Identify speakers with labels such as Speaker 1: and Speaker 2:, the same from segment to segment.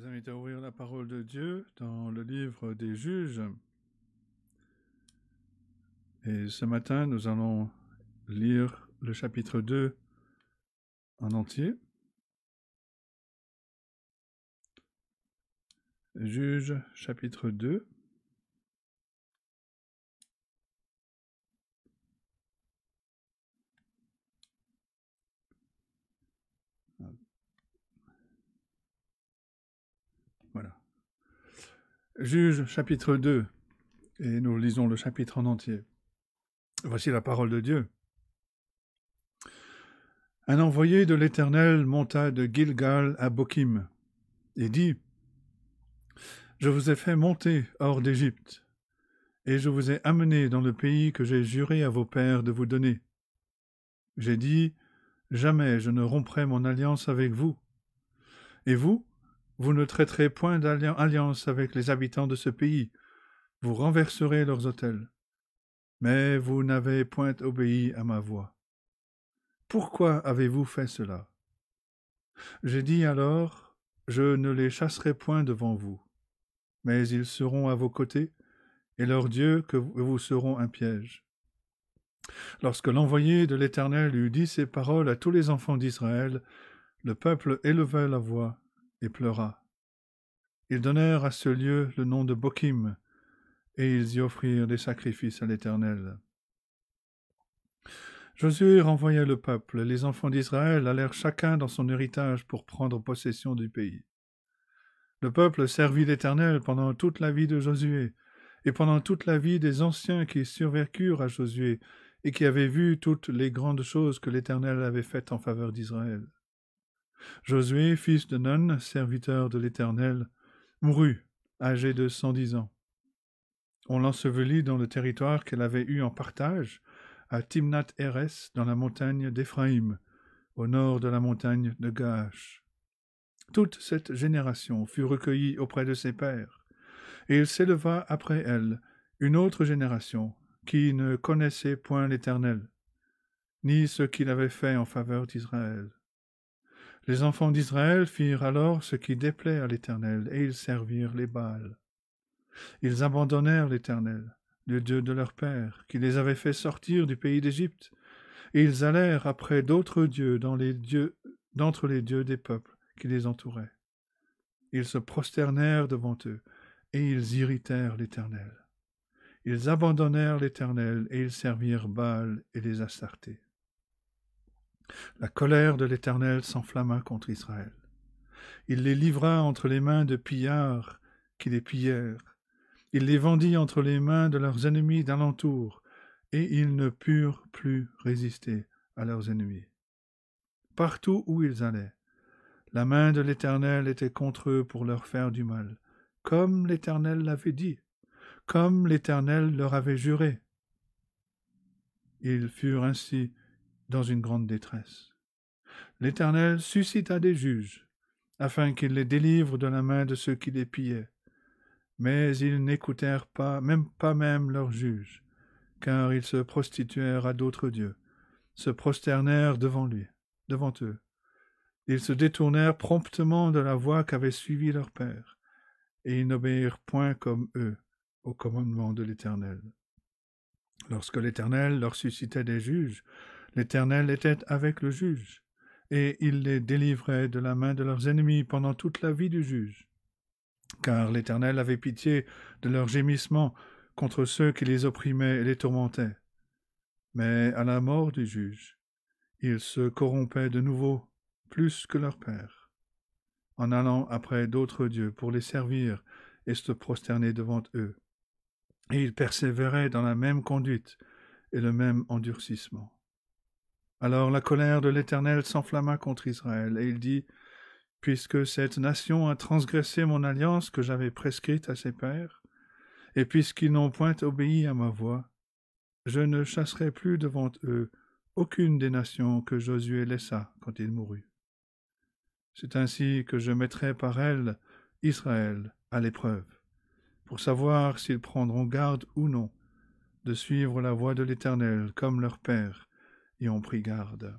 Speaker 1: vous invite à ouvrir la parole de Dieu dans le livre des juges. Et ce matin, nous allons lire le chapitre 2 en entier. Juge chapitre 2. Juge chapitre 2, et nous lisons le chapitre en entier. Voici la parole de Dieu. Un envoyé de l'Éternel monta de Gilgal à Bochim et dit Je vous ai fait monter hors d'Égypte, et je vous ai amené dans le pays que j'ai juré à vos pères de vous donner. J'ai dit Jamais je ne romprai mon alliance avec vous. Et vous, vous ne traiterez point d'alliance avec les habitants de ce pays. Vous renverserez leurs hôtels. Mais vous n'avez point obéi à ma voix. Pourquoi avez-vous fait cela J'ai dit alors, Je ne les chasserai point devant vous, mais ils seront à vos côtés, et leur Dieu que vous seront un piège. Lorsque l'envoyé de l'Éternel eut dit ces paroles à tous les enfants d'Israël, le peuple éleva la voix et pleura. Ils donnèrent à ce lieu le nom de Bochim, et ils y offrirent des sacrifices à l'Éternel. Josué renvoya le peuple. Les enfants d'Israël allèrent chacun dans son héritage pour prendre possession du pays. Le peuple servit l'Éternel pendant toute la vie de Josué, et pendant toute la vie des anciens qui survécurent à Josué, et qui avaient vu toutes les grandes choses que l'Éternel avait faites en faveur d'Israël. Josué, fils de Nun, serviteur de l'Éternel, mourut, âgé de cent dix ans. On l'ensevelit dans le territoire qu'elle avait eu en partage, à timnath Erès, dans la montagne d'Éphraïm, au nord de la montagne de Gaash. Toute cette génération fut recueillie auprès de ses pères, et il s'éleva après elle une autre génération qui ne connaissait point l'Éternel, ni ce qu'il avait fait en faveur d'Israël. Les enfants d'Israël firent alors ce qui déplaît à l'Éternel, et ils servirent les Baals. Ils abandonnèrent l'Éternel, le Dieu de leur père, qui les avait fait sortir du pays d'Égypte, et ils allèrent après d'autres dieux dans les dieux d'entre les dieux des peuples qui les entouraient. Ils se prosternèrent devant eux, et ils irritèrent l'Éternel. Ils abandonnèrent l'Éternel, et ils servirent Baal et les Astartés. La colère de l'Éternel s'enflamma contre Israël. Il les livra entre les mains de pillards qui les pillèrent. Il les vendit entre les mains de leurs ennemis d'alentour, et ils ne purent plus résister à leurs ennemis. Partout où ils allaient, la main de l'Éternel était contre eux pour leur faire du mal, comme l'Éternel l'avait dit, comme l'Éternel leur avait juré. Ils furent ainsi dans une grande détresse. L'Éternel suscita des juges, afin qu'ils les délivrent de la main de ceux qui les pillaient. Mais ils n'écoutèrent pas, même pas même leurs juges, car ils se prostituèrent à d'autres dieux, se prosternèrent devant lui, devant eux. Ils se détournèrent promptement de la voie qu'avait suivie leur père, et ils n'obéirent point comme eux au commandement de l'Éternel. Lorsque l'Éternel leur suscitait des juges, L'Éternel était avec le juge, et il les délivrait de la main de leurs ennemis pendant toute la vie du juge. Car l'Éternel avait pitié de leurs gémissements contre ceux qui les opprimaient et les tourmentaient. Mais à la mort du juge, ils se corrompaient de nouveau plus que leur père, en allant après d'autres dieux pour les servir et se prosterner devant eux. Et ils persévéraient dans la même conduite et le même endurcissement. Alors la colère de l'Éternel s'enflamma contre Israël, et il dit Puisque cette nation a transgressé mon alliance que j'avais prescrite à ses pères, et puisqu'ils n'ont point obéi à ma voix, je ne chasserai plus devant eux aucune des nations que Josué laissa quand il mourut. C'est ainsi que je mettrai par elle Israël à l'épreuve, pour savoir s'ils prendront garde ou non de suivre la voie de l'Éternel comme leur père, et on prit garde.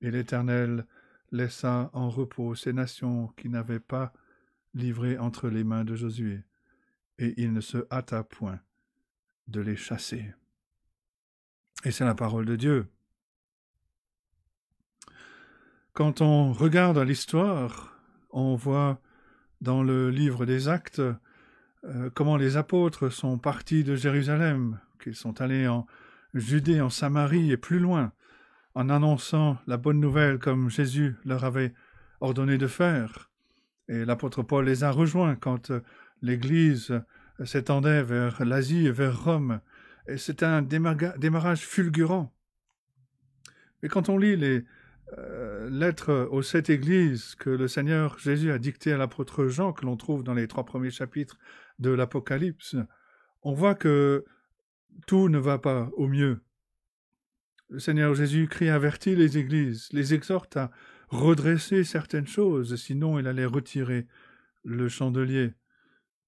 Speaker 1: Et l'Éternel laissa en repos ces nations qui n'avaient pas livré entre les mains de Josué, et il ne se hâta point de les chasser. Et c'est la parole de Dieu. Quand on regarde l'histoire, on voit dans le livre des actes euh, comment les apôtres sont partis de Jérusalem, qu'ils sont allés en, Judée en Samarie et plus loin, en annonçant la bonne nouvelle comme Jésus leur avait ordonné de faire. Et l'apôtre Paul les a rejoints quand euh, l'Église euh, s'étendait vers l'Asie et vers Rome. Et c'est un démarrage fulgurant. Mais quand on lit les euh, lettres aux sept églises que le Seigneur Jésus a dictées à l'apôtre Jean, que l'on trouve dans les trois premiers chapitres de l'Apocalypse, on voit que tout ne va pas au mieux. Le Seigneur Jésus-Christ avertit les églises, les exhorte à redresser certaines choses, sinon il allait retirer le chandelier.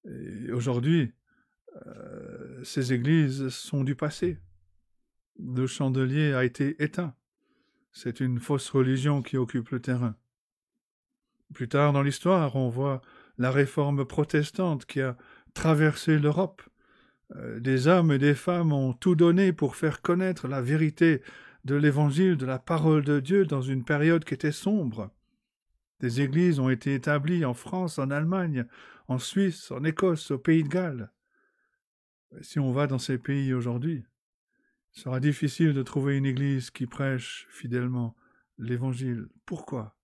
Speaker 1: Et aujourd'hui, euh, ces églises sont du passé. Le chandelier a été éteint. C'est une fausse religion qui occupe le terrain. Plus tard dans l'histoire, on voit la réforme protestante qui a traversé l'Europe euh, des hommes et des femmes ont tout donné pour faire connaître la vérité de l'Évangile, de la parole de Dieu dans une période qui était sombre. Des églises ont été établies en France, en Allemagne, en Suisse, en Écosse, au Pays de Galles. Si on va dans ces pays aujourd'hui, il sera difficile de trouver une église qui prêche fidèlement l'Évangile. Pourquoi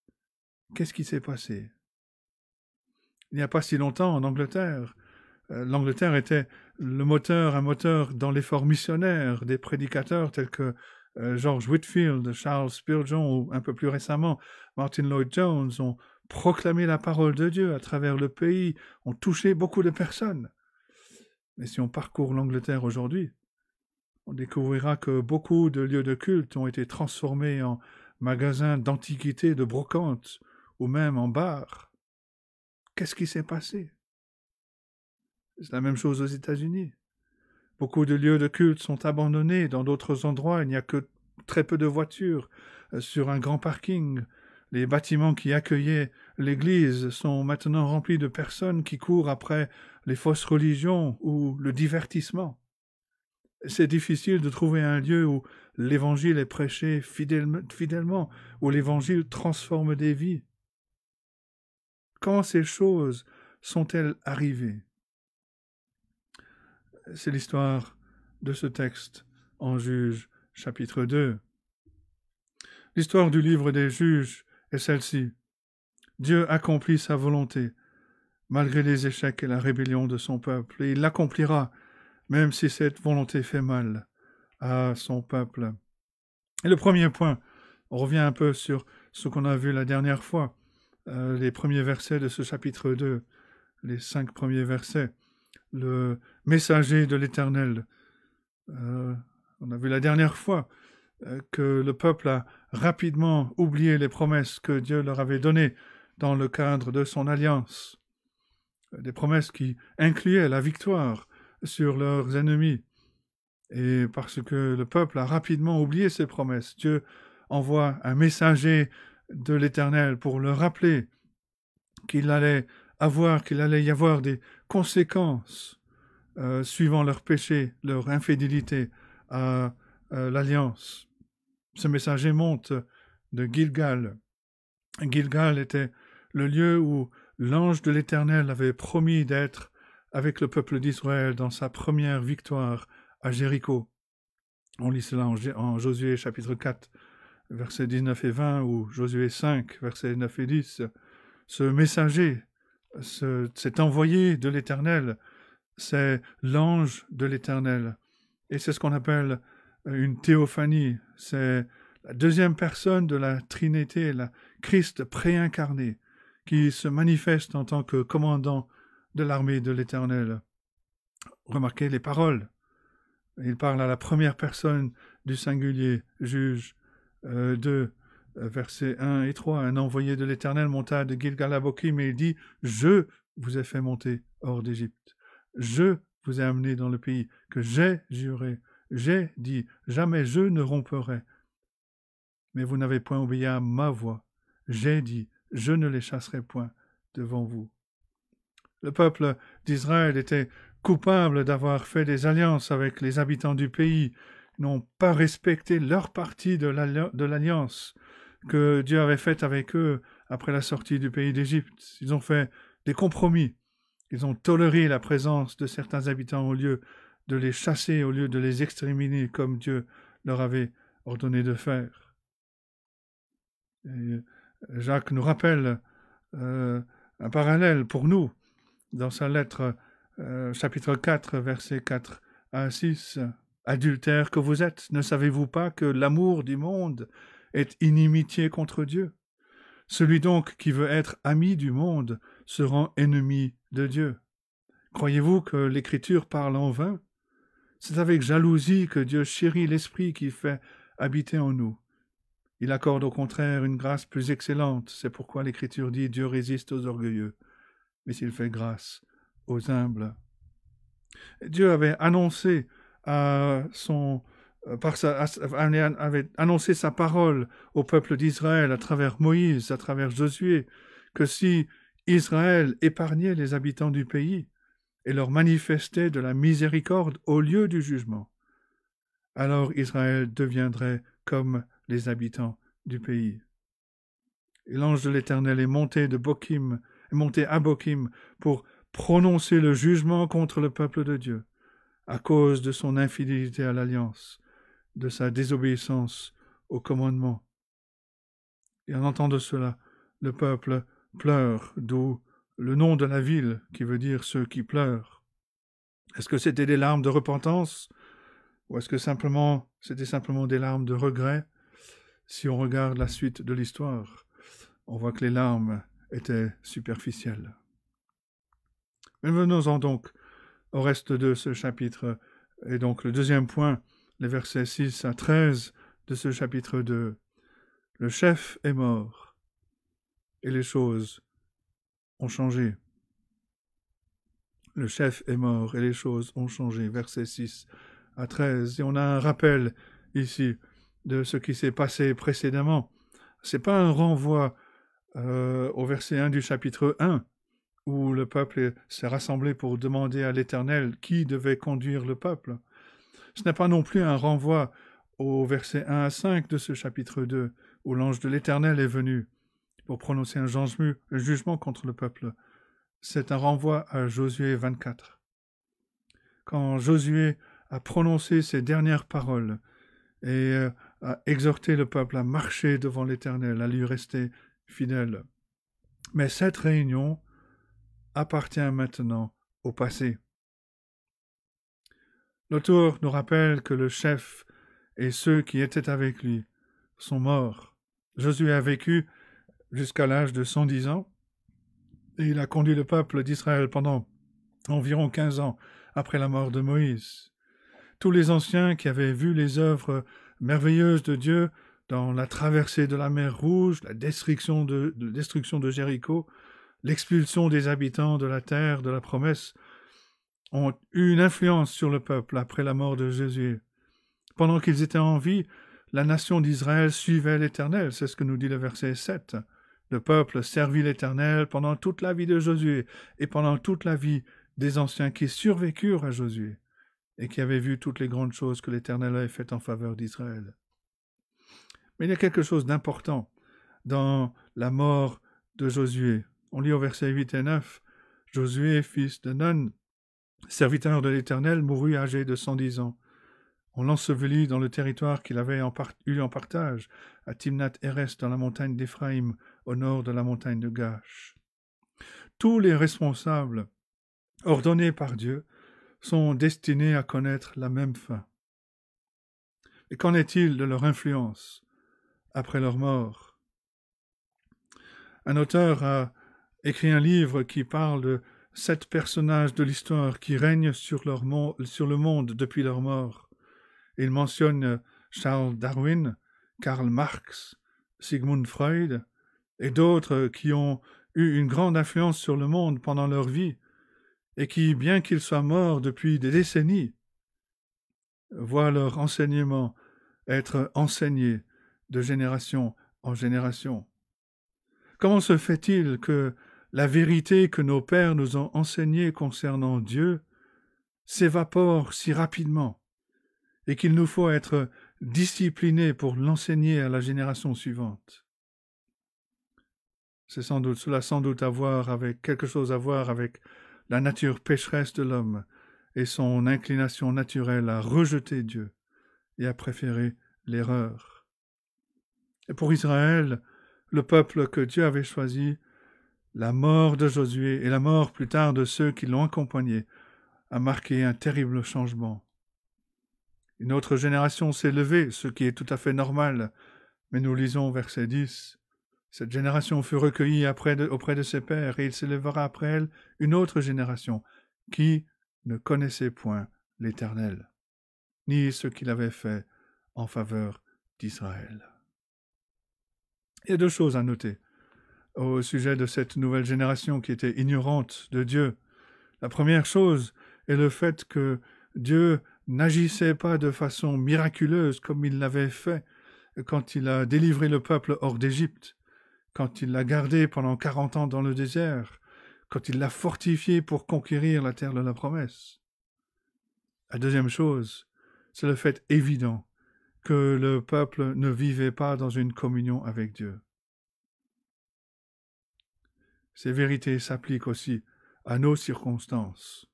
Speaker 1: Qu'est-ce qui s'est passé Il n'y a pas si longtemps, en Angleterre, euh, l'Angleterre était le moteur, un moteur dans l'effort missionnaire des prédicateurs tels que euh, George Whitfield, Charles Spurgeon ou un peu plus récemment Martin Lloyd Jones ont proclamé la parole de Dieu à travers le pays, ont touché beaucoup de personnes. Mais si on parcourt l'Angleterre aujourd'hui, on découvrira que beaucoup de lieux de culte ont été transformés en magasins d'antiquités, de brocantes, ou même en bars. Qu'est-ce qui s'est passé c'est la même chose aux États-Unis. Beaucoup de lieux de culte sont abandonnés. Dans d'autres endroits, il n'y a que très peu de voitures euh, sur un grand parking. Les bâtiments qui accueillaient l'Église sont maintenant remplis de personnes qui courent après les fausses religions ou le divertissement. C'est difficile de trouver un lieu où l'Évangile est prêché fidèlement, où l'Évangile transforme des vies. Quand ces choses sont-elles arrivées c'est l'histoire de ce texte en Juge chapitre 2. L'histoire du livre des juges est celle-ci. Dieu accomplit sa volonté, malgré les échecs et la rébellion de son peuple, et il l'accomplira, même si cette volonté fait mal à son peuple. Et le premier point, on revient un peu sur ce qu'on a vu la dernière fois, euh, les premiers versets de ce chapitre 2, les cinq premiers versets le messager de l'Éternel. Euh, on a vu la dernière fois euh, que le peuple a rapidement oublié les promesses que Dieu leur avait données dans le cadre de son alliance, euh, des promesses qui incluaient la victoire sur leurs ennemis. Et parce que le peuple a rapidement oublié ces promesses, Dieu envoie un messager de l'Éternel pour le rappeler qu'il allait à voir qu'il allait y avoir des conséquences euh, suivant leur péché, leur infidélité à euh, l'alliance. Ce messager monte de Gilgal. Gilgal était le lieu où l'ange de l'Éternel avait promis d'être avec le peuple d'Israël dans sa première victoire à Jéricho. On lit cela en, Josué chapitre 4, versets 19 et 20, ou Josué 5, versets 9 et 10. Ce messager cet envoyé de l'Éternel, c'est l'ange de l'Éternel. Et c'est ce qu'on appelle euh, une théophanie. C'est la deuxième personne de la Trinité, la Christ préincarné, qui se manifeste en tant que commandant de l'armée de l'Éternel. Remarquez les paroles. Il parle à la première personne du singulier, juge, euh, de versets 1 et 3, un envoyé de l'Éternel monta de Gilgal à et il dit Je vous ai fait monter hors d'Égypte. Je vous ai amené dans le pays que j'ai juré. J'ai dit Jamais je ne romperai. Mais vous n'avez point oublié à ma voix. J'ai dit Je ne les chasserai point devant vous. Le peuple d'Israël était coupable d'avoir fait des alliances avec les habitants du pays, n'ont pas respecté leur partie de l'alliance que Dieu avait fait avec eux après la sortie du pays d'Égypte. Ils ont fait des compromis. Ils ont toléré la présence de certains habitants au lieu de les chasser, au lieu de les exterminer comme Dieu leur avait ordonné de faire. Euh, Jacques nous rappelle euh, un parallèle pour nous dans sa lettre euh, chapitre 4 versets 4 à 6. Adultère que vous êtes, ne savez-vous pas que l'amour du monde est inimitié contre Dieu. Celui donc qui veut être ami du monde se rend ennemi de Dieu. Croyez-vous que l'Écriture parle en vain C'est avec jalousie que Dieu chérit l'Esprit qui fait habiter en nous. Il accorde au contraire une grâce plus excellente, c'est pourquoi l'Écriture dit Dieu résiste aux orgueilleux, mais il fait grâce aux humbles. Dieu avait annoncé à son euh, par avait annoncé sa parole au peuple d'Israël à travers Moïse, à travers Josué, que si Israël épargnait les habitants du pays et leur manifestait de la miséricorde au lieu du jugement, alors Israël deviendrait comme les habitants du pays. Et l'ange de l'Éternel est monté de Bochim, est monté à Bochim pour prononcer le jugement contre le peuple de Dieu, à cause de son infidélité à l'alliance de sa désobéissance au commandement. Et en entendant cela, le peuple pleure, d'où le nom de la ville qui veut dire ceux qui pleurent. Est-ce que c'était des larmes de repentance ou est-ce que simplement c'était simplement des larmes de regret Si on regarde la suite de l'histoire, on voit que les larmes étaient superficielles. Mais venons-en donc au reste de ce chapitre et donc le deuxième point les versets 6 à 13 de ce chapitre 2. Le chef est mort et les choses ont changé. Le chef est mort et les choses ont changé. Verset 6 à 13. Et on a un rappel ici de ce qui s'est passé précédemment. C'est pas un renvoi euh, au verset 1 du chapitre 1 où le peuple s'est rassemblé pour demander à l'Éternel qui devait conduire le peuple. Ce n'est pas non plus un renvoi au verset 1 à 5 de ce chapitre 2, où l'ange de l'Éternel est venu pour prononcer un jugement contre le peuple. C'est un renvoi à Josué 24. Quand Josué a prononcé ses dernières paroles et euh, a exhorté le peuple à marcher devant l'Éternel, à lui rester fidèle. Mais cette réunion appartient maintenant au passé. L'auteur nous rappelle que le chef et ceux qui étaient avec lui sont morts. Josué a vécu jusqu'à l'âge de 110 ans et il a conduit le peuple d'Israël pendant environ 15 ans après la mort de Moïse. Tous les anciens qui avaient vu les œuvres merveilleuses de Dieu dans la traversée de la mer Rouge, la destruction de Jéricho, l'expulsion des habitants de la terre de la promesse, ont eu une influence sur le peuple après la mort de Jésus. Pendant qu'ils étaient en vie, la nation d'Israël suivait l'Éternel, c'est ce que nous dit le verset 7. Le peuple servit l'Éternel pendant toute la vie de Josué et pendant toute la vie des anciens qui survécurent à Josué et qui avaient vu toutes les grandes choses que l'Éternel avait faites en faveur d'Israël. Mais il y a quelque chose d'important dans la mort de Josué. On lit au verset 8 et 9 Josué, fils de Nun, serviteur de l'Éternel, mourut âgé de cent dix ans. On l'ensevelit dans le territoire qu'il avait eu en partage, à timnath erès dans la montagne d'Éphraïm, au nord de la montagne de Gash. Tous les responsables, ordonnés par Dieu, sont destinés à connaître la même fin. Et qu'en est-il de leur influence après leur mort Un auteur a écrit un livre qui parle de sept personnages de l'histoire qui règnent sur, sur, le monde depuis leur mort. Ils mentionnent Charles Darwin, Karl Marx, Sigmund Freud et d'autres qui ont eu une grande influence sur le monde pendant leur vie et qui, bien qu'ils soient morts depuis des décennies, voient leur enseignement être enseigné de génération en génération. Comment se fait-il que la vérité que nos pères nous ont enseignée concernant Dieu s'évapore si rapidement, et qu'il nous faut être disciplinés pour l'enseigner à la génération suivante. C'est sans doute cela sans doute à voir avec quelque chose à voir avec la nature pécheresse de l'homme et son inclination naturelle à rejeter Dieu et à préférer l'erreur. Et pour Israël, le peuple que Dieu avait choisi, la mort de Josué et la mort plus tard de ceux qui l'ont accompagné a marqué un terrible changement. Une autre génération s'est levée, ce qui est tout à fait normal, mais nous lisons verset 10. Cette génération fut recueillie auprès de ses pères, et il s'élèvera après elle une autre génération qui ne connaissait point l'Éternel, ni ce qu'il avait fait en faveur d'Israël. Il y a deux choses à noter au sujet de cette nouvelle génération qui était ignorante de Dieu. La première chose est le fait que Dieu n'agissait pas de façon miraculeuse comme il l'avait fait quand il a délivré le peuple hors d'Égypte, quand il l'a gardé pendant quarante ans dans le désert, quand il l'a fortifié pour conquérir la terre de la promesse. La deuxième chose, c'est le fait évident que le peuple ne vivait pas dans une communion avec Dieu ces vérités s'appliquent aussi à nos circonstances.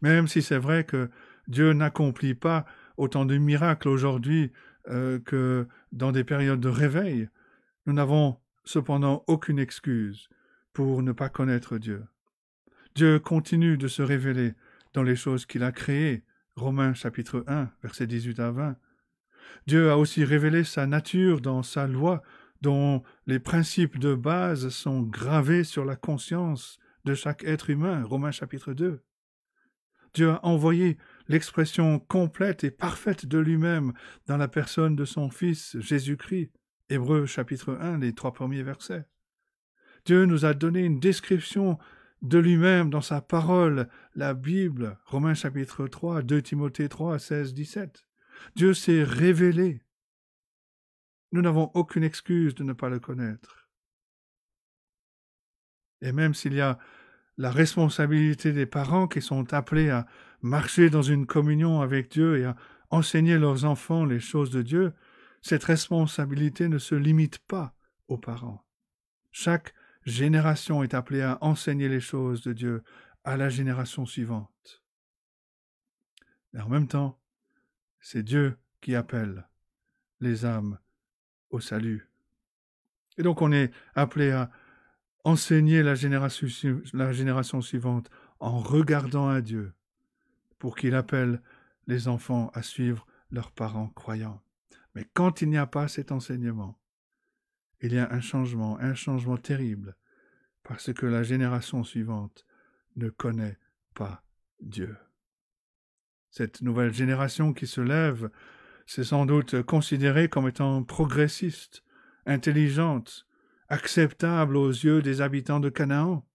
Speaker 1: Même si c'est vrai que Dieu n'accomplit pas autant de miracles aujourd'hui euh, que dans des périodes de réveil, nous n'avons cependant aucune excuse pour ne pas connaître Dieu. Dieu continue de se révéler dans les choses qu'il a créées, Romains chapitre 1, versets 18 à 20. Dieu a aussi révélé sa nature dans sa loi dont les principes de base sont gravés sur la conscience de chaque être humain, Romains chapitre 2. Dieu a envoyé l'expression complète et parfaite de lui-même dans la personne de son Fils, Jésus-Christ, Hébreux chapitre 1, les trois premiers versets. Dieu nous a donné une description de lui-même dans sa parole, la Bible, Romains chapitre 3, 2 Timothée 3, 16, 17. Dieu s'est révélé nous n'avons aucune excuse de ne pas le connaître. Et même s'il y a la responsabilité des parents qui sont appelés à marcher dans une communion avec Dieu et à enseigner leurs enfants les choses de Dieu, cette responsabilité ne se limite pas aux parents. Chaque génération est appelée à enseigner les choses de Dieu à la génération suivante. Mais en même temps, c'est Dieu qui appelle les âmes salut. Et donc on est appelé à enseigner la génération suivante en regardant à Dieu pour qu'il appelle les enfants à suivre leurs parents croyants. Mais quand il n'y a pas cet enseignement, il y a un changement, un changement terrible, parce que la génération suivante ne connaît pas Dieu. Cette nouvelle génération qui se lève c'est sans doute considérée comme étant progressiste, intelligente, acceptable aux yeux des habitants de Canaan.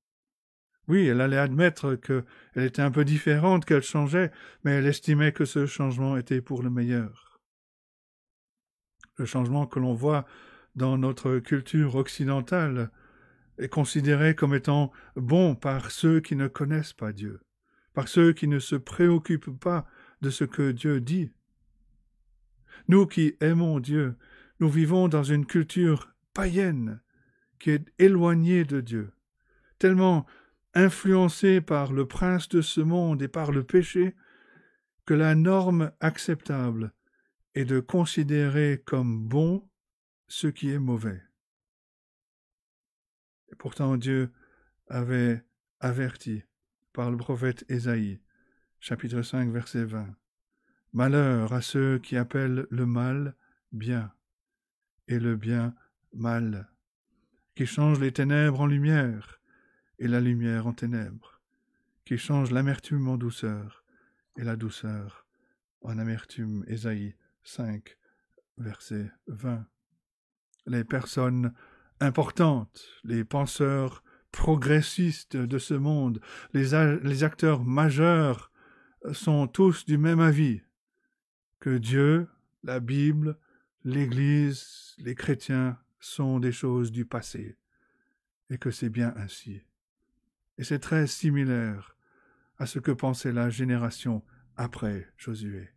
Speaker 1: Oui, elle allait admettre qu'elle était un peu différente, qu'elle changeait, mais elle estimait que ce changement était pour le meilleur. Le changement que l'on voit dans notre culture occidentale est considéré comme étant bon par ceux qui ne connaissent pas Dieu, par ceux qui ne se préoccupent pas de ce que Dieu dit. Nous qui aimons Dieu, nous vivons dans une culture païenne qui est éloignée de Dieu, tellement influencée par le prince de ce monde et par le péché, que la norme acceptable est de considérer comme bon ce qui est mauvais. Et pourtant Dieu avait averti par le prophète Ésaïe, chapitre 5, verset 20. Malheur à ceux qui appellent le mal bien, et le bien mal, qui changent les ténèbres en lumière, et la lumière en ténèbres, qui changent l'amertume en douceur, et la douceur en amertume. Ésaïe 5, verset 20. Les personnes importantes, les penseurs progressistes de ce monde, les acteurs majeurs sont tous du même avis que Dieu, la Bible, l'Église, les chrétiens sont des choses du passé, et que c'est bien ainsi. Et c'est très similaire à ce que pensait la génération après Josué.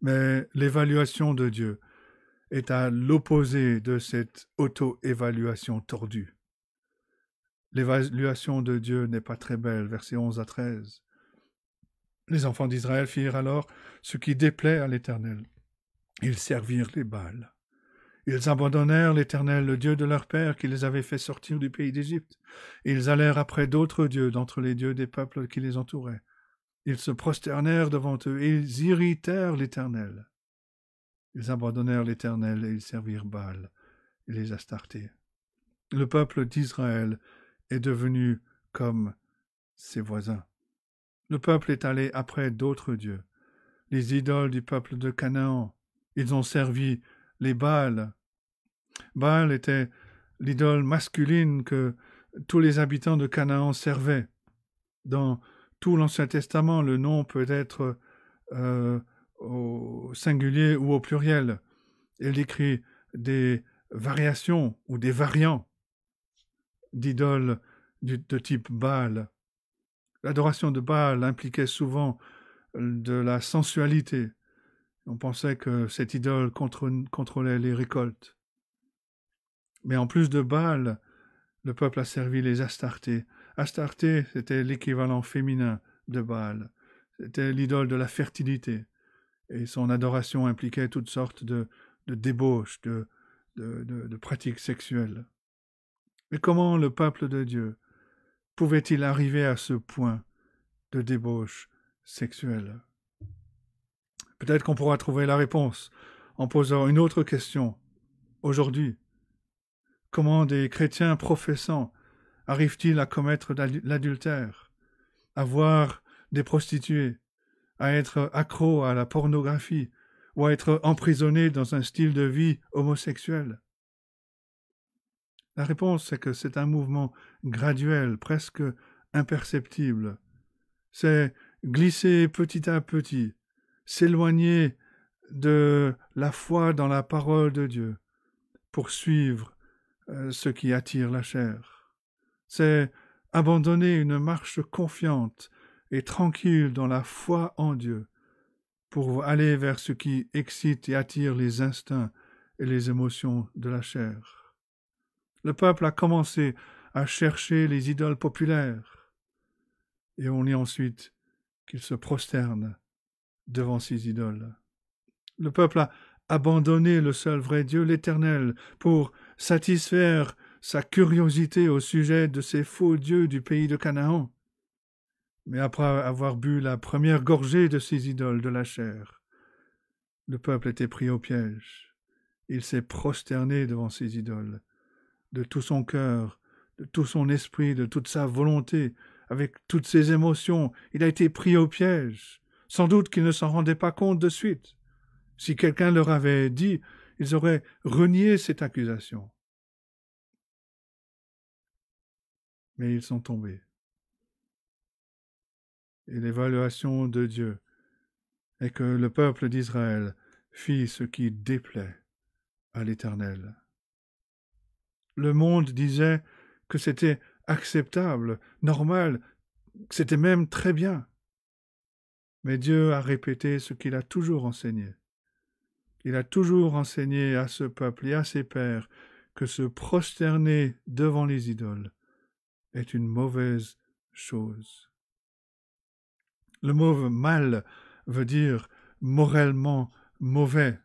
Speaker 1: Mais l'évaluation de Dieu est à l'opposé de cette auto-évaluation tordue. L'évaluation de Dieu n'est pas très belle, versets 11 à 13. Les enfants d'Israël firent alors ce qui déplaît à l'Éternel. Ils servirent les Baals. Ils abandonnèrent l'Éternel, le Dieu de leur père, qui les avait fait sortir du pays d'Égypte. Ils allèrent après d'autres dieux d'entre les dieux des peuples qui les entouraient. Ils se prosternèrent devant eux, et ils irritèrent l'Éternel. Ils abandonnèrent l'Éternel, et ils servirent Baal et les Astartés. Le peuple d'Israël est devenu comme ses voisins. Le peuple est allé après d'autres dieux, les idoles du peuple de Canaan. Ils ont servi les Baals. Baal était l'idole masculine que tous les habitants de Canaan servaient. Dans tout l'Ancien Testament, le nom peut être euh, au singulier ou au pluriel. Il décrit des variations ou des variants d'idoles de type Baal. L'adoration de Baal impliquait souvent euh, de la sensualité. On pensait que cette idole contrôlait les récoltes. Mais en plus de Baal, le peuple a servi les Astartés. Astarté, c'était l'équivalent féminin de Baal. C'était l'idole de la fertilité. Et son adoration impliquait toutes sortes de, débauches, de, pratiques sexuelles. Mais comment le peuple de Dieu pouvait-il arriver à ce point de débauche sexuelle Peut-être qu'on pourra trouver la réponse en posant une autre question aujourd'hui. Comment des chrétiens professants arrivent-ils à commettre l'adultère, à voir des prostituées, à être accros à la pornographie ou à être emprisonnés dans un style de vie homosexuel la réponse, c'est que c'est un mouvement graduel, presque imperceptible. C'est glisser petit à petit, s'éloigner de la foi dans la parole de Dieu, pour suivre euh, ce qui attire la chair. C'est abandonner une marche confiante et tranquille dans la foi en Dieu, pour aller vers ce qui excite et attire les instincts et les émotions de la chair. Le peuple a commencé à chercher les idoles populaires. Et on lit ensuite qu'il se prosterne devant ces idoles. Le peuple a abandonné le seul vrai Dieu, l'Éternel, pour satisfaire sa curiosité au sujet de ces faux dieux du pays de Canaan. Mais après avoir bu la première gorgée de ces idoles de la chair, le peuple était pris au piège. Il s'est prosterné devant ces idoles de tout son cœur, de tout son esprit, de toute sa volonté, avec toutes ses émotions. Il a été pris au piège. Sans doute qu'il ne s'en rendait pas compte de suite. Si quelqu'un leur avait dit, ils auraient renié cette accusation. Mais ils sont tombés. Et l'évaluation de Dieu est que le peuple d'Israël fit ce qui déplaît à l'Éternel le monde disait que c'était acceptable, normal, que c'était même très bien. Mais Dieu a répété ce qu'il a toujours enseigné. Il a toujours enseigné à ce peuple et à ses pères que se prosterner devant les idoles est une mauvaise chose. Le mot mal veut dire moralement mauvais.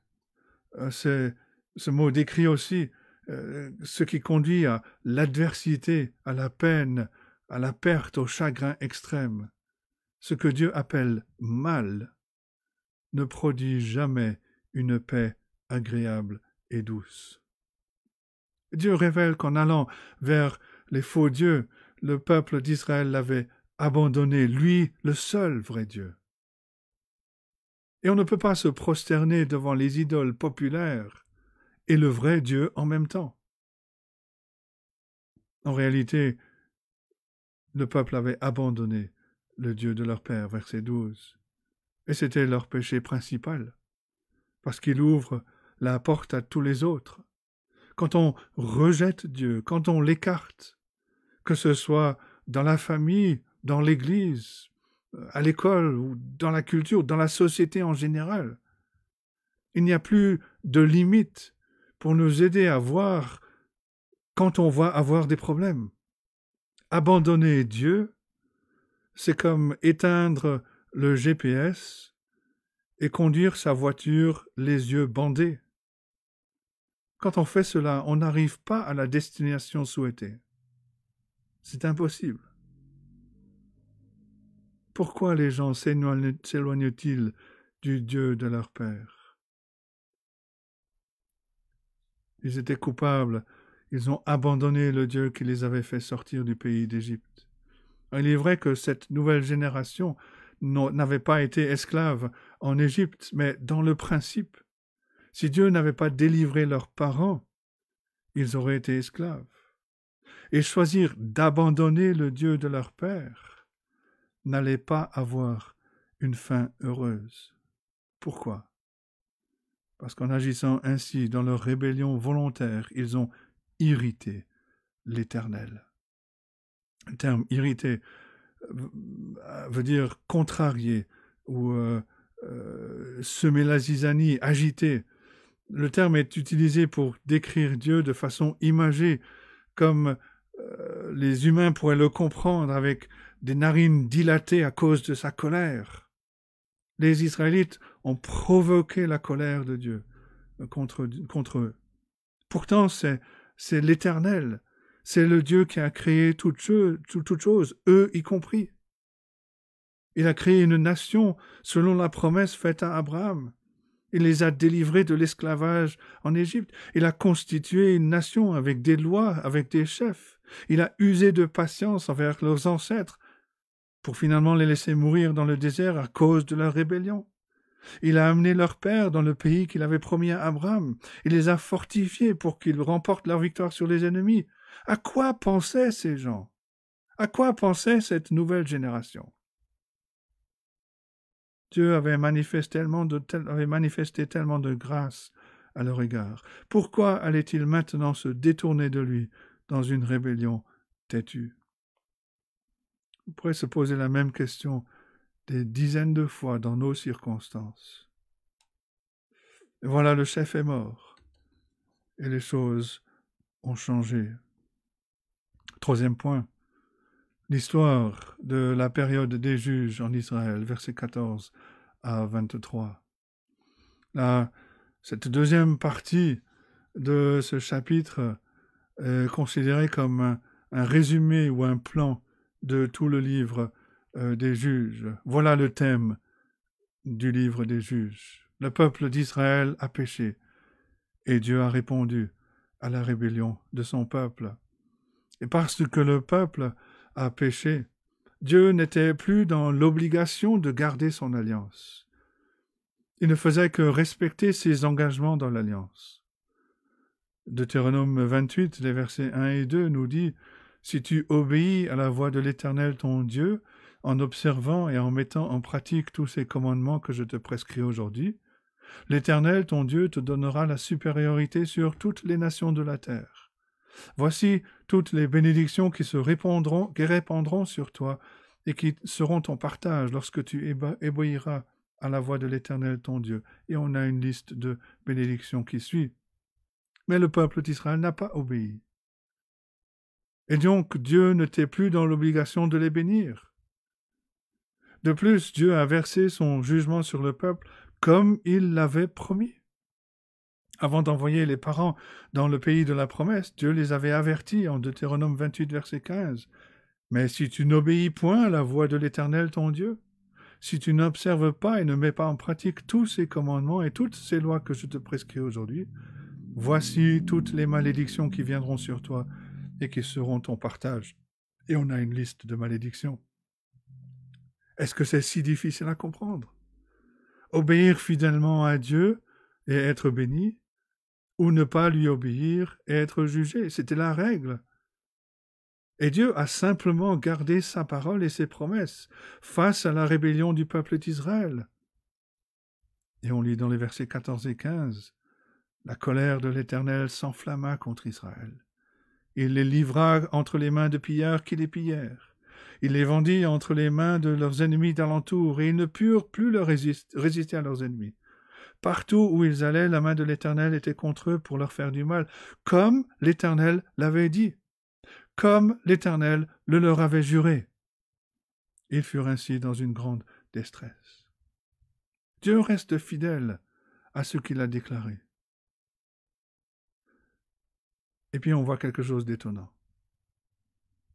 Speaker 1: Euh, c'est, ce mot décrit aussi euh, ce qui conduit à l'adversité, à la peine, à la perte, au chagrin extrême. Ce que Dieu appelle mal ne produit jamais une paix agréable et douce. Dieu révèle qu'en allant vers les faux dieux, le peuple d'Israël l'avait abandonné, lui, le seul vrai Dieu. Et on ne peut pas se prosterner devant les idoles populaires et le vrai Dieu en même temps. En réalité, le peuple avait abandonné le Dieu de leur Père, verset 12, et c'était leur péché principal, parce qu'il ouvre la porte à tous les autres. Quand on rejette Dieu, quand on l'écarte, que ce soit dans la famille, dans l'Église, à l'école ou dans la culture, dans la société en général. Il n'y a plus de limite pour nous aider à voir quand on va avoir des problèmes. Abandonner Dieu, c'est comme éteindre le GPS et conduire sa voiture les yeux bandés. Quand on fait cela, on n'arrive pas à la destination souhaitée. C'est impossible. Pourquoi les gens s'éloignent-ils du Dieu de leur Père Ils étaient coupables. Ils ont abandonné le Dieu qui les avait fait sortir du pays d'Égypte. Il est vrai que cette nouvelle génération n'avait pas été esclave en Égypte, mais dans le principe. Si Dieu n'avait pas délivré leurs parents, ils auraient été esclaves. Et choisir d'abandonner le Dieu de leur père n'allait pas avoir une fin heureuse. Pourquoi parce qu'en agissant ainsi dans leur rébellion volontaire, ils ont irrité l'Éternel. Le terme irrité euh, veut dire contrarié » ou euh, agité. Euh, la zizanie, Le terme est utilisé pour décrire Dieu de façon imagée, comme euh, les humains pourraient le comprendre avec des narines dilatées à cause de sa colère les Israélites ont provoqué la colère de Dieu euh, contre, eux. Pourtant, c'est, l'Éternel, c'est le Dieu qui a créé toutes choses, toute eux y compris. Il a créé une nation selon la promesse faite à Abraham. Il les a délivrés de l'esclavage en Égypte. Il a constitué une nation avec des lois, avec des chefs. Il a usé de patience envers leurs ancêtres pour finalement les laisser mourir dans le désert à cause de leur rébellion. Il a amené leur père dans le pays qu'il avait promis à Abraham. Il les a fortifiés pour qu'ils remportent leur victoire sur les ennemis. À quoi pensaient ces gens À quoi pensait cette nouvelle génération Dieu avait manifesté, tellement de, avait manifesté tellement de grâce à leur égard. Pourquoi allait-il maintenant se détourner de lui dans une rébellion têtue on pourrait se poser la même question des dizaines de fois dans nos circonstances. voilà, le chef est mort et les choses ont changé. Troisième point, l'histoire de la période des juges en Israël, versets 14 à 23. cette deuxième partie de ce chapitre est considérée comme un résumé ou un plan de tout le livre euh, des juges. Voilà le thème du livre des juges. Le peuple d'Israël a péché, et Dieu a répondu à la rébellion de son peuple. Et parce que le peuple a péché, Dieu n'était plus dans l'obligation de garder son alliance. Il ne faisait que respecter ses engagements dans l'alliance. Deutéronome 28, les versets 1 et 2 nous dit si tu obéis à la voix de l'Éternel ton Dieu, en observant et en mettant en pratique tous ces commandements que je te prescris aujourd'hui, l'Éternel ton Dieu te donnera la supériorité sur toutes les nations de la terre. Voici toutes les bénédictions qui se répandront, qui répandront sur toi et qui seront ton partage lorsque tu obéiras à la voix de l'Éternel ton Dieu. Et on a une liste de bénédictions qui suit. Mais le peuple d'Israël n'a pas obéi. Et donc Dieu ne t'est plus dans l'obligation de les bénir. De plus, Dieu a versé son jugement sur le peuple comme il l'avait promis. Avant d'envoyer les parents dans le pays de la promesse, Dieu les avait avertis en Deutéronome 28, verset 15. Mais si tu n'obéis point à la voix de l'Éternel ton Dieu, si tu n'observes pas et ne mets pas en pratique tous ces commandements et toutes ces lois que je te prescris aujourd'hui, voici toutes les malédictions qui viendront sur toi qui seront ton partage. Et on a une liste de malédictions. Est-ce que c'est si difficile à comprendre Obéir fidèlement à Dieu et être béni, ou ne pas lui obéir et être jugé, c'était la règle. Et Dieu a simplement gardé sa parole et ses promesses face à la rébellion du peuple d'Israël. Et on lit dans les versets 14 et 15 La colère de l'Éternel s'enflamma contre Israël. Il les livra entre les mains de pilleurs qui les pillèrent. Il les vendit entre les mains de leurs ennemis d'alentour, et ils ne purent plus leur résister, résister à leurs ennemis. Partout où ils allaient, la main de l'Éternel était contre eux pour leur faire du mal, comme l'Éternel l'avait dit, comme l'Éternel le leur avait juré. Ils furent ainsi dans une grande détresse. Dieu reste fidèle à ce qu'il a déclaré. Et puis on voit quelque chose d'étonnant.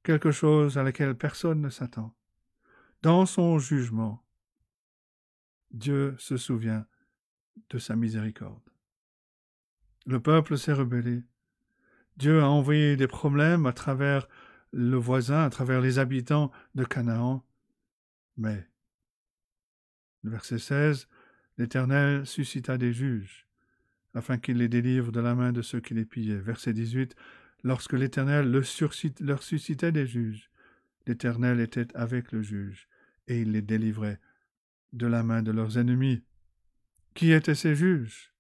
Speaker 1: Quelque chose à laquelle personne ne s'attend. Dans son jugement, Dieu se souvient de sa miséricorde. Le peuple s'est rebellé. Dieu a envoyé des problèmes à travers le voisin, à travers les habitants de Canaan. Mais, verset 16, l'Éternel suscita des juges afin qu'il les délivre de la main de ceux qui les pillaient. Verset 18. Lorsque l'Éternel leur suscitait des juges, l'Éternel était avec le juge, et il les délivrait de la main de leurs ennemis. Qui étaient ces juges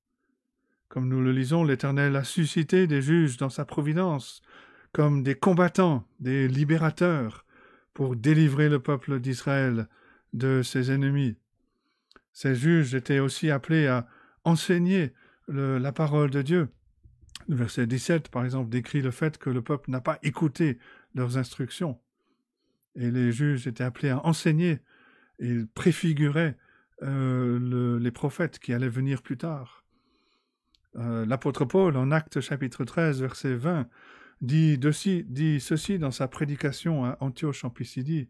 Speaker 1: Comme nous le lisons, l'Éternel a suscité des juges dans sa providence, comme des combattants, des libérateurs, pour délivrer le peuple d'Israël de ses ennemis. Ces juges étaient aussi appelés à enseigner la parole de Dieu, le verset 17 par exemple, décrit le fait que le peuple n'a pas écouté leurs instructions. Et les juges étaient appelés à enseigner, et ils préfiguraient euh, les prophètes qui allaient venir plus tard. Euh, l'apôtre Paul, en Actes chapitre 13, verset 20, dit, dit ceci dans sa prédication à Antioche en Pisidie.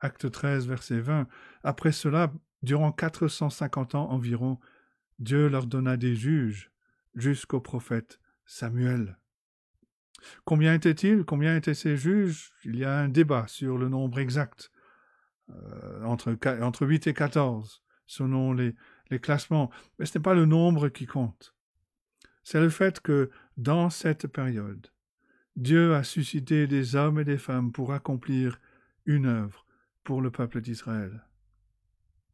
Speaker 1: Acte 13, verset 20. Après cela, durant 450 ans environ, Dieu leur donna des juges jusqu'au prophète Samuel. Combien étaient-ils Combien étaient ces juges Il y a un débat sur le nombre exact, euh, entre, entre 8 et 14, selon les, les classements. Mais ce n'est pas le nombre qui compte. C'est le fait que, dans cette période, Dieu a suscité des hommes et des femmes pour accomplir une œuvre pour le peuple d'Israël.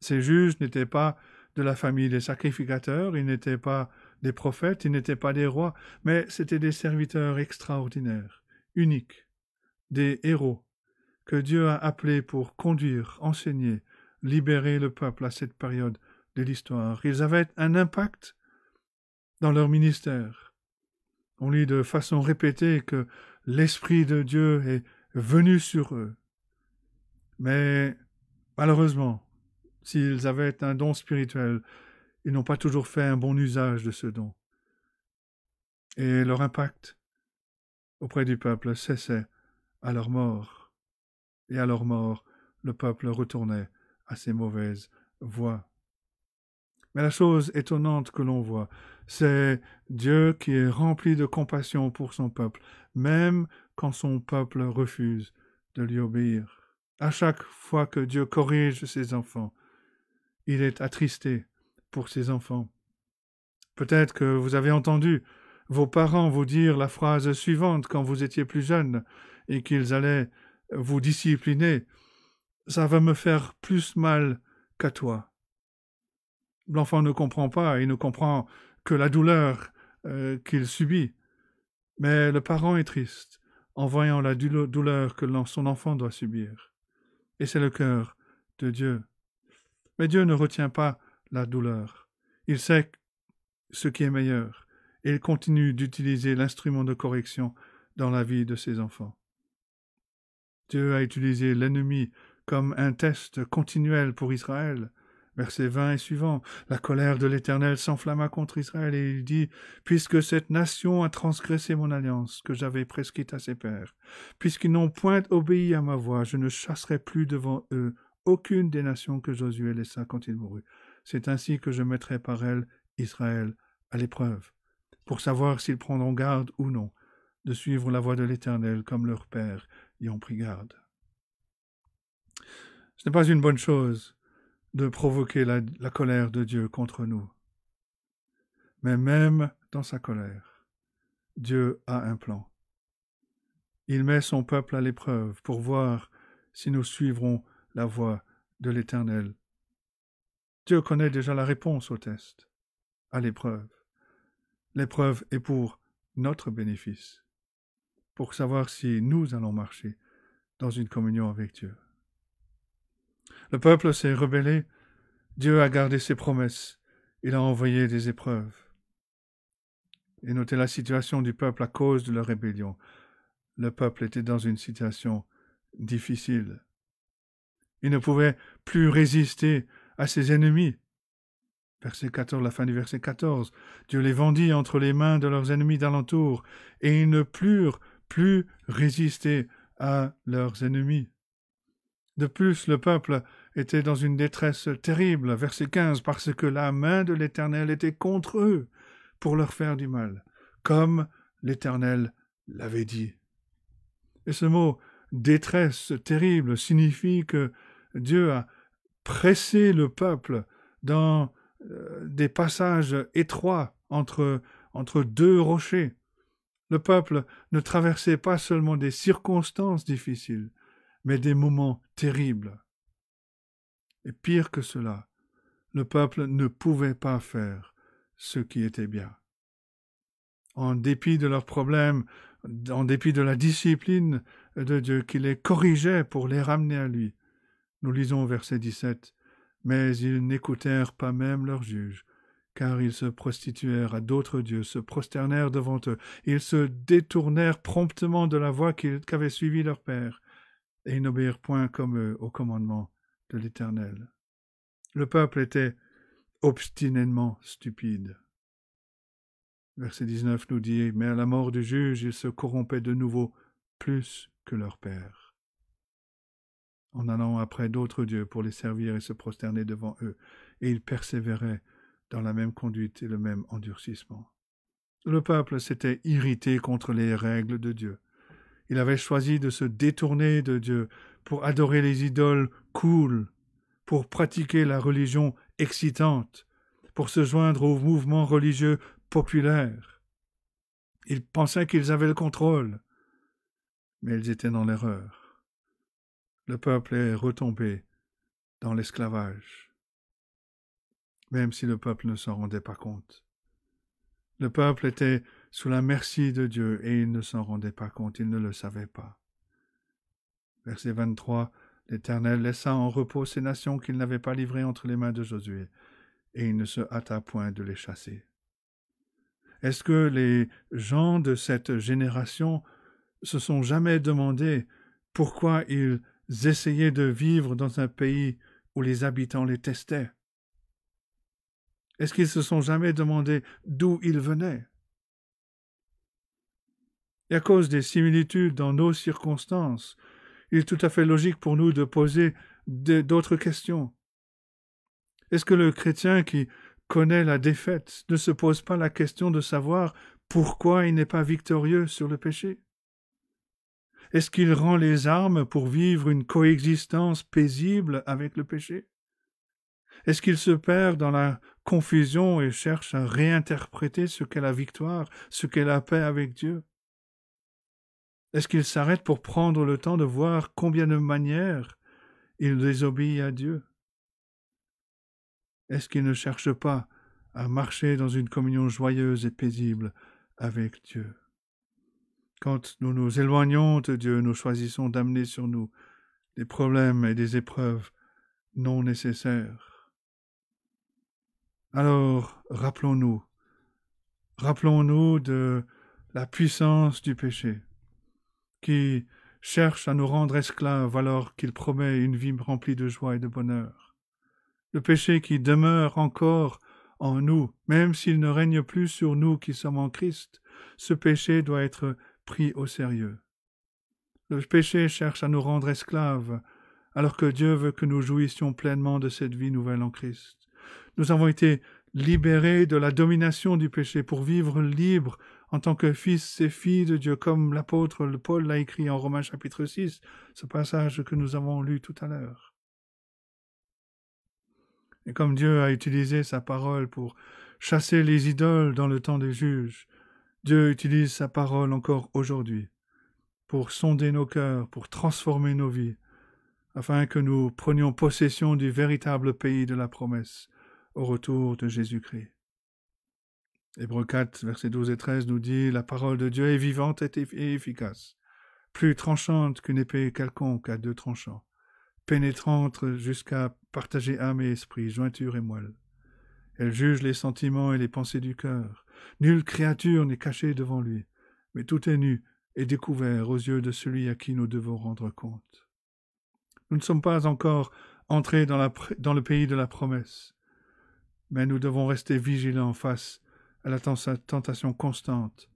Speaker 1: Ces juges n'étaient pas de la famille des sacrificateurs, ils n'étaient pas des prophètes, ils n'étaient pas des rois, mais c'étaient des serviteurs extraordinaires, uniques, des héros, que Dieu a appelés pour conduire, enseigner, libérer le peuple à cette période de l'histoire. Ils avaient un impact dans leur ministère. On lit de façon répétée que l'Esprit de Dieu est venu sur eux. Mais malheureusement, s'ils avaient un don spirituel, ils n'ont pas toujours fait un bon usage de ce don. Et leur impact auprès du peuple cessait à leur mort. Et à leur mort, le peuple retournait à ses mauvaises voies. Mais la chose étonnante que l'on voit, c'est Dieu qui est rempli de compassion pour son peuple, même quand son peuple refuse de lui obéir. À chaque fois que Dieu corrige ses enfants, il est attristé pour ses enfants. Peut-être que vous avez entendu vos parents vous dire la phrase suivante quand vous étiez plus jeune et qu'ils allaient vous discipliner. Ça va me faire plus mal qu'à toi. L'enfant ne comprend pas, il ne comprend que la douleur euh, qu'il subit. Mais le parent est triste en voyant la douleur que son enfant doit subir. Et c'est le cœur de Dieu. Mais Dieu ne retient pas la douleur. Il sait ce qui est meilleur, et il continue d'utiliser l'instrument de correction dans la vie de ses enfants. Dieu a utilisé l'ennemi comme un test continuel pour Israël. Verset 20 et suivant. La colère de l'Éternel s'enflamma contre Israël et il dit, Puisque cette nation a transgressé mon alliance que j'avais prescrite à ses pères, puisqu'ils n'ont point obéi à ma voix, je ne chasserai plus devant eux aucune des nations que Josué laissa quand il mourut. C'est ainsi que je mettrai par elle Israël à l'épreuve, pour savoir s'ils prendront garde ou non de suivre la voie de l'Éternel comme leurs pères y ont pris garde. Ce n'est pas une bonne chose de provoquer la, la colère de Dieu contre nous. Mais même dans sa colère, Dieu a un plan. Il met son peuple à l'épreuve pour voir si nous suivrons la voix de l'Éternel. Dieu connaît déjà la réponse au test, à l'épreuve. L'épreuve est pour notre bénéfice, pour savoir si nous allons marcher dans une communion avec Dieu. Le peuple s'est rebellé, Dieu a gardé ses promesses, il a envoyé des épreuves. Et notez la situation du peuple à cause de la rébellion. Le peuple était dans une situation difficile ne pouvaient plus résister à ses ennemis. Verset 14, la fin du verset 14. Dieu les vendit entre les mains de leurs ennemis d'alentour, et ils ne purent plus résister à leurs ennemis. De plus, le peuple était dans une détresse terrible, verset 15, parce que la main de l'Éternel était contre eux pour leur faire du mal, comme l'Éternel l'avait dit. Et ce mot détresse terrible signifie que Dieu a pressé le peuple dans euh, des passages étroits entre, entre deux rochers. Le peuple ne traversait pas seulement des circonstances difficiles, mais des moments terribles. Et pire que cela, le peuple ne pouvait pas faire ce qui était bien. En dépit de leurs problèmes, en dépit de la discipline de Dieu qui les corrigeait pour les ramener à lui, nous lisons au verset 17. Mais ils n'écoutèrent pas même leurs juges, car ils se prostituèrent à d'autres dieux, se prosternèrent devant eux, ils se détournèrent promptement de la voie qu'avait suivie leur père, et ils n'obéirent point comme eux au commandement de l'Éternel. Le peuple était obstinément stupide. Verset 19 nous dit Mais à la mort du juge, ils se corrompaient de nouveau plus que leur père en allant après d'autres dieux pour les servir et se prosterner devant eux, et ils persévéraient dans la même conduite et le même endurcissement. Le peuple s'était irrité contre les règles de Dieu. Il avait choisi de se détourner de Dieu pour adorer les idoles cool, pour pratiquer la religion excitante, pour se joindre au mouvement religieux populaire. Ils pensaient qu'ils avaient le contrôle, mais ils étaient dans l'erreur le peuple est retombé dans l'esclavage, même si le peuple ne s'en rendait pas compte. Le peuple était sous la merci de Dieu et il ne s'en rendait pas compte, il ne le savait pas. Verset 23 L'Éternel laissa en repos ces nations qu'il n'avait pas livrées entre les mains de Josué, et il ne se hâta point de les chasser. Est-ce que les gens de cette génération se sont jamais demandé pourquoi ils essayer de vivre dans un pays où les habitants les testaient Est-ce qu'ils se sont jamais demandé d'où ils venaient Et à cause des similitudes dans nos circonstances, il est tout à fait logique pour nous de poser d'autres questions. Est-ce que le chrétien qui connaît la défaite ne se pose pas la question de savoir pourquoi il n'est pas victorieux sur le péché est-ce qu'il rend les armes pour vivre une coexistence paisible avec le péché Est-ce qu'il se perd dans la confusion et cherche à réinterpréter ce qu'est la victoire, ce qu'est la paix avec Dieu Est-ce qu'il s'arrête pour prendre le temps de voir combien de manières il désobéit à Dieu Est-ce qu'il ne cherche pas à marcher dans une communion joyeuse et paisible avec Dieu quand nous nous éloignons de Dieu, nous choisissons d'amener sur nous des problèmes et des épreuves non nécessaires. Alors, rappelons-nous, rappelons-nous de la puissance du péché, qui cherche à nous rendre esclaves alors qu'il promet une vie remplie de joie et de bonheur. Le péché qui demeure encore en nous, même s'il ne règne plus sur nous qui sommes en Christ, ce péché doit être pris au sérieux. Le péché cherche à nous rendre esclaves, alors que Dieu veut que nous jouissions pleinement de cette vie nouvelle en Christ. Nous avons été libérés de la domination du péché pour vivre libres en tant que fils et filles de Dieu, comme l'apôtre Paul l'a écrit en Romains chapitre 6, ce passage que nous avons lu tout à l'heure. Et comme Dieu a utilisé sa parole pour chasser les idoles dans le temps des juges, Dieu utilise sa parole encore aujourd'hui pour sonder nos cœurs, pour transformer nos vies, afin que nous prenions possession du véritable pays de la promesse au retour de Jésus-Christ. Hébreux 4, versets 12 et 13 nous dit La parole de Dieu est vivante et efficace, plus tranchante qu'une épée quelconque à deux tranchants, pénétrante jusqu'à partager âme et esprit, jointure et moelle. Elle juge les sentiments et les pensées du cœur Nulle créature n'est cachée devant lui, mais tout est nu et découvert aux yeux de celui à qui nous devons rendre compte. Nous ne sommes pas encore entrés dans, le pays de la promesse, mais nous devons rester vigilants face à la tentation constante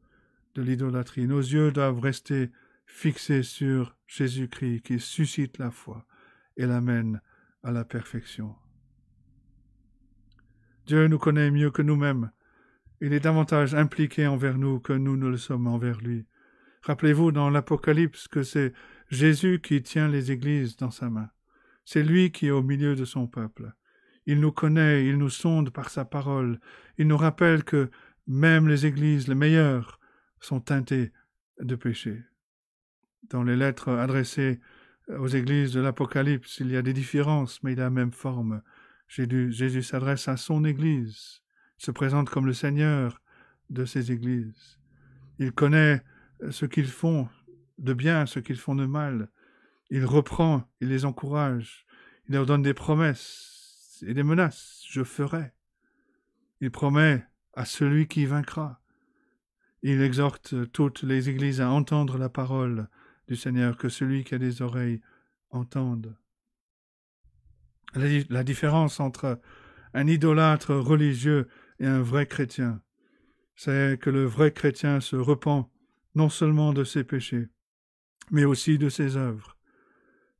Speaker 1: de l'idolâtrie. Nos yeux doivent rester fixés sur Jésus-Christ qui suscite la foi et l'amène à la perfection. Dieu nous connaît mieux que nous-mêmes il est davantage impliqué envers nous que nous ne le sommes envers lui. Rappelez-vous dans l'Apocalypse que c'est Jésus qui tient les églises dans sa main. C'est lui qui est au milieu de son peuple. Il nous connaît, il nous sonde par sa parole, il nous rappelle que même les églises les meilleures sont teintées de péché. Dans les lettres adressées aux églises de l'Apocalypse, il y a des différences, mais il a la même forme. Jésus s'adresse à son église se présente comme le Seigneur de ces églises. Il connaît euh, ce qu'ils font de bien, ce qu'ils font de mal. Il reprend, il les encourage, il leur donne des promesses et des menaces. Je ferai. Il promet à celui qui vaincra. Il exhorte toutes les églises à entendre la parole du Seigneur, que celui qui a des oreilles entende. La, différence entre un idolâtre religieux et un vrai chrétien. C'est que le vrai chrétien se repent non seulement de ses péchés, mais aussi de ses œuvres,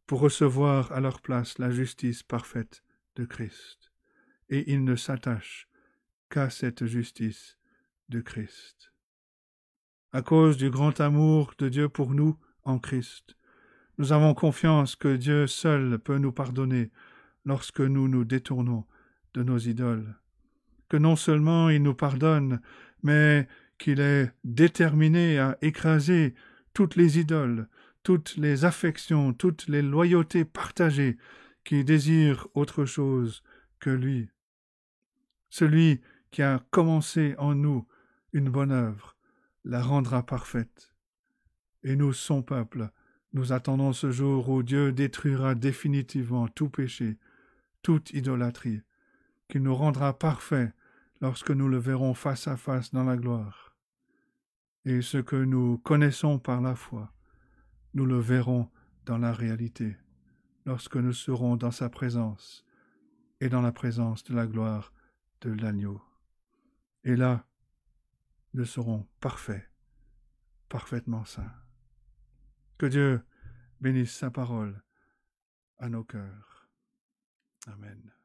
Speaker 1: pour recevoir à leur place la justice parfaite de Christ. Et il ne s'attache qu'à cette justice de Christ. À cause du grand amour de Dieu pour nous en Christ, nous avons confiance que Dieu seul peut nous pardonner lorsque nous nous détournons de nos idoles que non seulement il nous pardonne, mais qu'il est déterminé à écraser toutes les idoles, toutes les affections, toutes les loyautés partagées qui désirent autre chose que lui. Celui qui a commencé en nous une bonne œuvre la rendra parfaite. Et nous, son peuple, nous attendons ce jour où Dieu détruira définitivement tout péché, toute idolâtrie, qu'il nous rendra parfaits lorsque nous le verrons face à face dans la gloire. Et ce que nous connaissons par la foi, nous le verrons dans la réalité, lorsque nous serons dans sa présence et dans la présence de la gloire de l'agneau. Et là, nous serons parfaits, parfaitement saints. Que Dieu bénisse sa parole à nos cœurs. Amen.